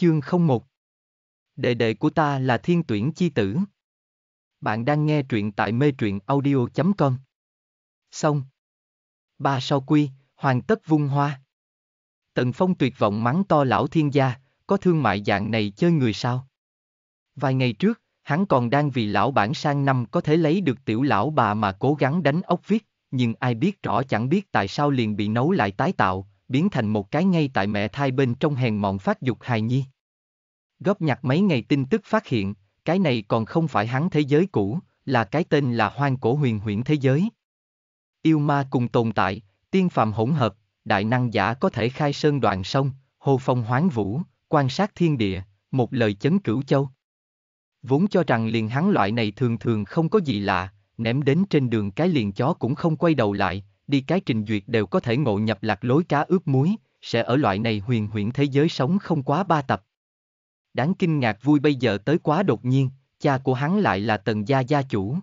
Chương 01 Đệ đệ của ta là thiên tuyển chi tử. Bạn đang nghe truyện tại mê truyện audio.com Xong Ba Sao quy, hoàn tất vung hoa. Tần Phong tuyệt vọng mắng to lão thiên gia, có thương mại dạng này chơi người sao? Vài ngày trước, hắn còn đang vì lão bản sang năm có thể lấy được tiểu lão bà mà cố gắng đánh ốc viết, nhưng ai biết rõ chẳng biết tại sao liền bị nấu lại tái tạo, biến thành một cái ngay tại mẹ thai bên trong hèn mọn phát dục hài nhi. Góp nhặt mấy ngày tin tức phát hiện, cái này còn không phải hắn thế giới cũ, là cái tên là hoang cổ huyền huyễn thế giới. Yêu ma cùng tồn tại, tiên phàm hỗn hợp, đại năng giả có thể khai sơn đoạn sông, hồ phong hoán vũ, quan sát thiên địa, một lời chấn cửu châu. Vốn cho rằng liền hắn loại này thường thường không có gì lạ, ném đến trên đường cái liền chó cũng không quay đầu lại, đi cái trình duyệt đều có thể ngộ nhập lạc lối cá ướp muối, sẽ ở loại này huyền huyễn thế giới sống không quá ba tập. Đáng kinh ngạc vui bây giờ tới quá đột nhiên, cha của hắn lại là tần gia gia chủ.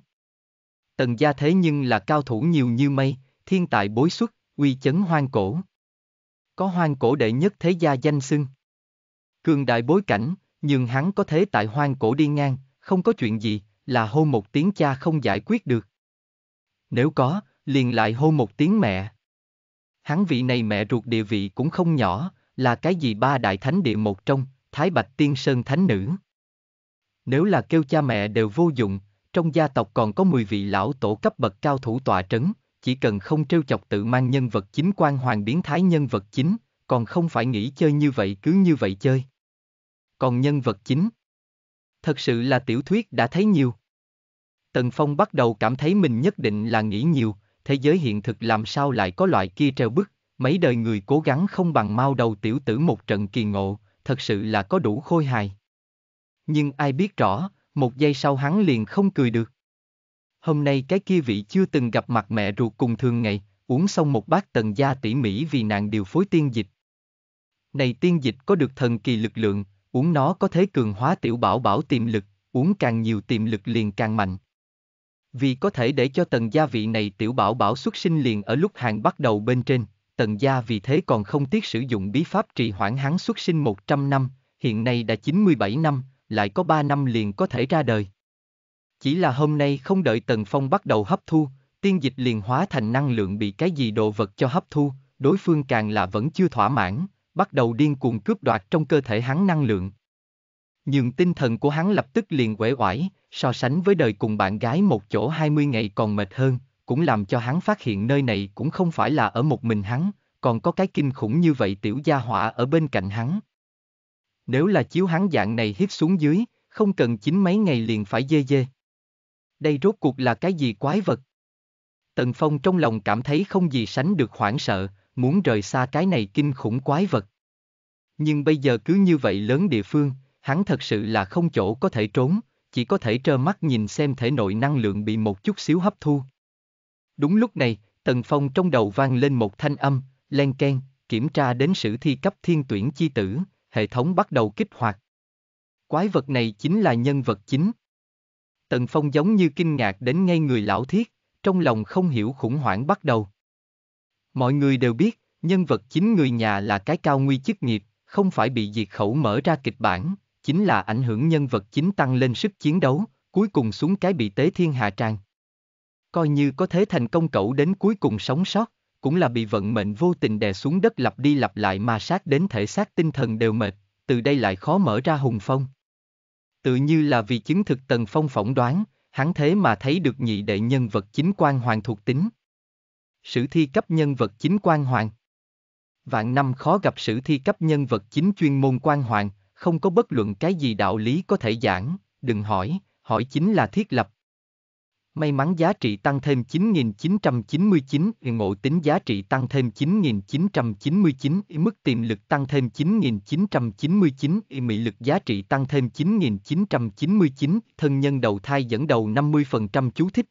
Tần gia thế nhưng là cao thủ nhiều như mây, thiên tài bối xuất, uy chấn hoang cổ. Có hoang cổ đệ nhất thế gia danh xưng. Cường đại bối cảnh, nhưng hắn có thế tại hoang cổ đi ngang, không có chuyện gì, là hô một tiếng cha không giải quyết được. Nếu có, liền lại hô một tiếng mẹ. Hắn vị này mẹ ruột địa vị cũng không nhỏ, là cái gì ba đại thánh địa một trong, Thái Bạch Tiên Sơn Thánh Nữ. Nếu là kêu cha mẹ đều vô dụng, trong gia tộc còn có 10 vị lão tổ cấp bậc cao thủ tọa trấn, chỉ cần không trêu chọc tự mang nhân vật chính quan hoàng biến thái nhân vật chính, còn không phải nghĩ chơi như vậy cứ như vậy chơi. Còn nhân vật chính, thật sự là tiểu thuyết đã thấy nhiều. Tần Phong bắt đầu cảm thấy mình nhất định là nghĩ nhiều, thế giới hiện thực làm sao lại có loại kia treo bức, mấy đời người cố gắng không bằng mau đầu tiểu tử một trận kỳ ngộ, thật sự là có đủ khôi hài. Nhưng ai biết rõ, một giây sau hắn liền không cười được. Hôm nay cái kia vị chưa từng gặp mặt mẹ ruột cùng thường ngày, uống xong một bát tần gia tỉ mỉ vì nạn điều phối tiên dịch. Này tiên dịch có được thần kỳ lực lượng, uống nó có thế cường hóa tiểu bảo bảo tiềm lực, uống càng nhiều tiềm lực liền càng mạnh vì có thể để cho tần gia vị này tiểu bảo bảo xuất sinh liền ở lúc hàng bắt đầu bên trên, tần gia vì thế còn không tiếc sử dụng bí pháp trì hoãn hắn xuất sinh 100 năm, hiện nay đã 97 năm, lại có 3 năm liền có thể ra đời. Chỉ là hôm nay không đợi tần phong bắt đầu hấp thu, tiên dịch liền hóa thành năng lượng bị cái gì đồ vật cho hấp thu, đối phương càng là vẫn chưa thỏa mãn, bắt đầu điên cuồng cướp đoạt trong cơ thể hắn năng lượng. Nhưng tinh thần của hắn lập tức liền quể oải, so sánh với đời cùng bạn gái một chỗ 20 ngày còn mệt hơn, cũng làm cho hắn phát hiện nơi này cũng không phải là ở một mình hắn, còn có cái kinh khủng như vậy tiểu gia hỏa ở bên cạnh hắn. Nếu là chiếu hắn dạng này hiếp xuống dưới, không cần chín mấy ngày liền phải dê dê. Đây rốt cuộc là cái gì quái vật? Tần Phong trong lòng cảm thấy không gì sánh được hoảng sợ, muốn rời xa cái này kinh khủng quái vật. Nhưng bây giờ cứ như vậy lớn địa phương, hắn thật sự là không chỗ có thể trốn, chỉ có thể trơ mắt nhìn xem thể nội năng lượng bị một chút xíu hấp thu. Đúng lúc này, Tần Phong trong đầu vang lên một thanh âm, len keng, kiểm tra đến sử thi cấp thiên tuyển chi tử, hệ thống bắt đầu kích hoạt. Quái vật này chính là nhân vật chính. Tần Phong giống như kinh ngạc đến ngay người lão thiết, trong lòng không hiểu khủng hoảng bắt đầu. Mọi người đều biết, nhân vật chính người nhà là cái cao nguy chức nghiệp, không phải bị diệt khẩu mở ra kịch bản, chính là ảnh hưởng nhân vật chính tăng lên sức chiến đấu, cuối cùng xuống cái bị tế thiên hạ tràng. Coi như có thế thành công cậu đến cuối cùng sống sót, cũng là bị vận mệnh vô tình đè xuống đất lặp đi lặp lại mà sát đến thể xác tinh thần đều mệt, từ đây lại khó mở ra hùng phong. Tự như là vì chứng thực Tần Phong phỏng đoán, hắn thế mà thấy được nhị đệ nhân vật chính quan hoàng thuộc tính. Sử thi cấp nhân vật chính quan hoàng Vạn năm khó gặp sử thi cấp nhân vật chính chuyên môn quan hoàng, không có bất luận cái gì đạo lý có thể giảng, đừng hỏi, hỏi chính là thiết lập. May mắn giá trị tăng thêm 9.999, ngộ tính giá trị tăng thêm 9.999, mức tiềm lực tăng thêm 9.999, mị lực giá trị tăng thêm 9.999, thân nhân đầu thai dẫn đầu 50% chú thích.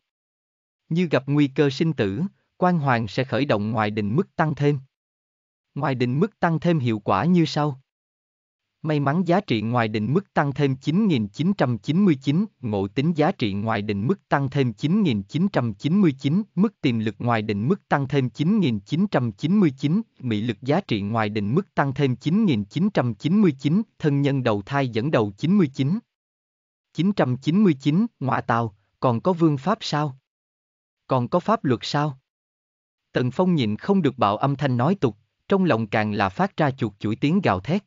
Như gặp nguy cơ sinh tử, quan hoàng sẽ khởi động ngoài định mức tăng thêm. Ngoài định mức tăng thêm hiệu quả như sau. May mắn giá trị ngoài định mức tăng thêm 9.999, ngộ tính giá trị ngoài định mức tăng thêm 9.999, mức tiềm lực ngoài định mức tăng thêm 9.999, mị lực giá trị ngoài định mức tăng thêm 9.999, thân nhân đầu thai dẫn đầu 99. 999, ngoại tàu, còn có vương pháp sao? Còn có pháp luật sao? Tần Phong nhịn không được bạo âm thanh nói tục, trong lòng càng là phát ra chuột chuỗi tiếng gào thét.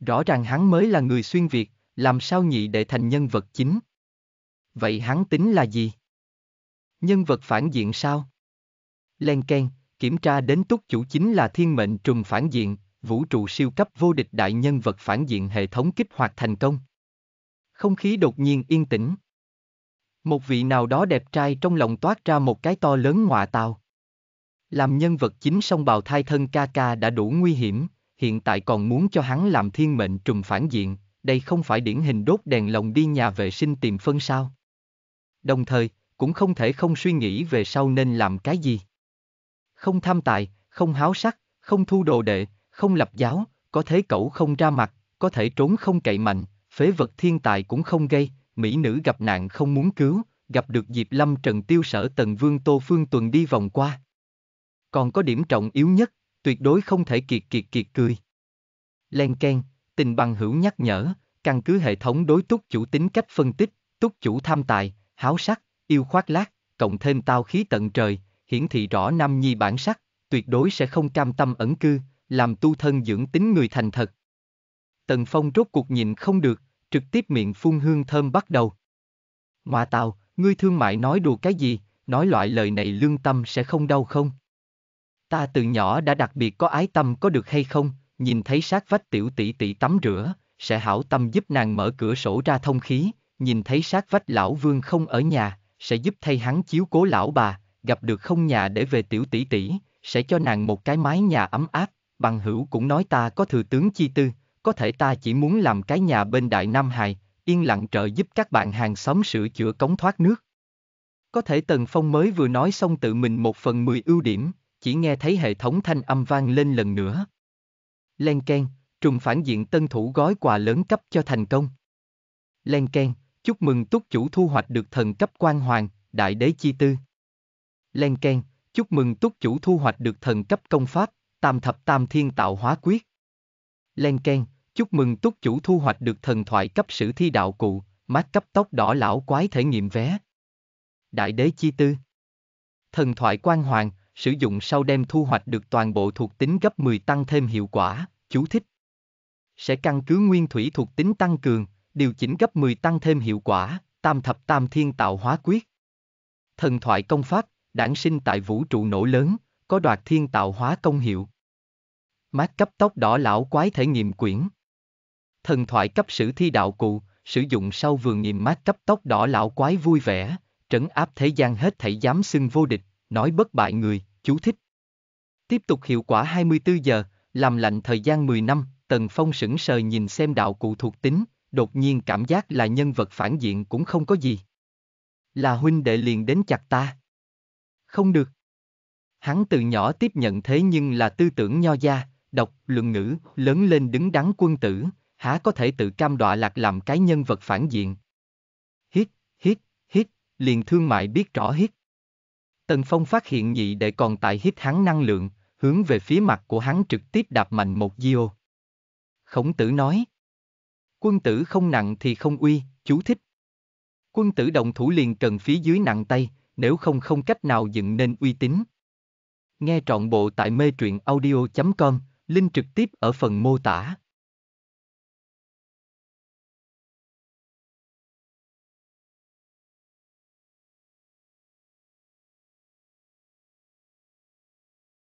Rõ ràng hắn mới là người xuyên Việt, làm sao nhị đệ thành nhân vật chính? Vậy hắn tính là gì? Nhân vật phản diện sao? Len Ken, kiểm tra đến túc chủ chính là thiên mệnh trùng phản diện, vũ trụ siêu cấp vô địch đại nhân vật phản diện hệ thống kích hoạt thành công. Không khí đột nhiên yên tĩnh. Một vị nào đó đẹp trai trong lòng toát ra một cái to lớn ngọa tàu. Làm nhân vật chính song bào thai thân ca ca đã đủ nguy hiểm, hiện tại còn muốn cho hắn làm thiên mệnh trùng phản diện, đây không phải điển hình đốt đèn lồng đi nhà vệ sinh tìm phân sao. Đồng thời, cũng không thể không suy nghĩ về sau nên làm cái gì. Không tham tài, không háo sắc, không thu đồ đệ, không lập giáo, có thế cậu không ra mặt, có thể trốn không cậy mạnh, phế vật thiên tài cũng không gây, mỹ nữ gặp nạn không muốn cứu, gặp được dịp Lâm Trần Tiêu Sở Tần Vương Tô Phương Tuần đi vòng qua. Còn có điểm trọng yếu nhất, tuyệt đối không thể kiệt kiệt kiệt cười. Len Ken, tình bằng hữu nhắc nhở, căn cứ hệ thống đối túc chủ tính cách phân tích, túc chủ tham tài, háo sắc, yêu khoác lác, cộng thêm tao khí tận trời, hiển thị rõ nam nhi bản sắc, tuyệt đối sẽ không cam tâm ẩn cư, làm tu thân dưỡng tính người thành thật. Tần Phong rốt cuộc nhìn không được, trực tiếp miệng phun hương thơm bắt đầu. Ngoà tào, ngươi thương mại nói đùa cái gì, nói loại lời này lương tâm sẽ không đau không? Ta từ nhỏ đã đặc biệt có ái tâm có được hay không, nhìn thấy sát vách tiểu tỷ tỷ tắm rửa, sẽ hảo tâm giúp nàng mở cửa sổ ra thông khí, nhìn thấy sát vách lão vương không ở nhà, sẽ giúp thay hắn chiếu cố lão bà, gặp được không nhà để về tiểu tỷ tỷ, sẽ cho nàng một cái mái nhà ấm áp, bằng hữu cũng nói ta có thừa tướng chi tư, có thể ta chỉ muốn làm cái nhà bên Đại Nam hải yên lặng trợ giúp các bạn hàng xóm sửa chữa cống thoát nước. Có thể Tần Phong mới vừa nói xong tự mình một phần mười ưu điểm, chỉ nghe thấy hệ thống thanh âm vang lên lần nữa. Len Ken, trùng phản diện tân thủ gói quà lớn cấp cho thành công. Len Ken, chúc mừng túc chủ thu hoạch được thần cấp quan hoàng, đại đế chi tư. Len Ken, chúc mừng túc chủ thu hoạch được thần cấp công pháp, tam thập tam thiên tạo hóa quyết. Len Ken, chúc mừng túc chủ thu hoạch được thần thoại cấp sử thi đạo cụ, mát cấp tóc đỏ lão quái thể nghiệm vé. Đại đế chi tư. Thần thoại quan hoàng, sử dụng sau đem thu hoạch được toàn bộ thuộc tính gấp 10 tăng thêm hiệu quả, chú thích. Sẽ căn cứ nguyên thủy thuộc tính tăng cường, điều chỉnh gấp 10 tăng thêm hiệu quả, tam thập tam thiên tạo hóa quyết. Thần thoại công pháp, đản sinh tại vũ trụ nổ lớn, có đoạt thiên tạo hóa công hiệu. Mát cấp tốc đỏ lão quái thể nghiệm quyển. Thần thoại cấp sử thi đạo cụ, sử dụng sau vừa nghiệm mát cấp tốc đỏ lão quái vui vẻ, trấn áp thế gian hết thảy dám xưng vô địch, nói bất bại người, chú thích. Tiếp tục hiệu quả 24 giờ, làm lạnh thời gian 10 năm, Tần Phong sững sờ nhìn xem đạo cụ thuộc tính, đột nhiên cảm giác là nhân vật phản diện cũng không có gì. Là huynh đệ liền đến chặt ta. Không được. Hắn từ nhỏ tiếp nhận thế nhưng là tư tưởng nho gia, độc luận ngữ, lớn lên đứng đắn quân tử, há có thể tự cam đọa lạc làm cái nhân vật phản diện. Hít, hít, hít, liền thương mại biết rõ hít. Tần Phong phát hiện nhị đệ còn tại hít hắn năng lượng, hướng về phía mặt của hắn trực tiếp đạp mạnh một diô. Khổng tử nói. Quân tử không nặng thì không uy, chú thích. Quân tử đồng thủ liền cần phía dưới nặng tay, nếu không không cách nào dựng nên uy tín. Nghe trọn bộ tại mê truyện audio.com, link trực tiếp ở phần mô tả.